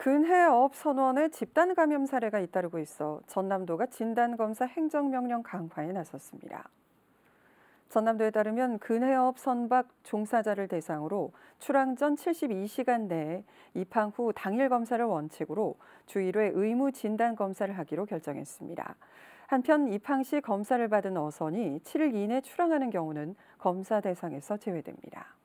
근해업 선원의 집단 감염 사례가 잇따르고 있어 전남도가 진단검사 행정명령 강화에 나섰습니다. 전남도에 따르면 근해업 선박 종사자를 대상으로 출항 전 72시간 내에 입항 후 당일 검사를 원칙으로 주 1회 의무 진단 검사를 하기로 결정했습니다. 한편 입항 시 검사를 받은 어선이 7일 이내 출항하는 경우는 검사 대상에서 제외됩니다.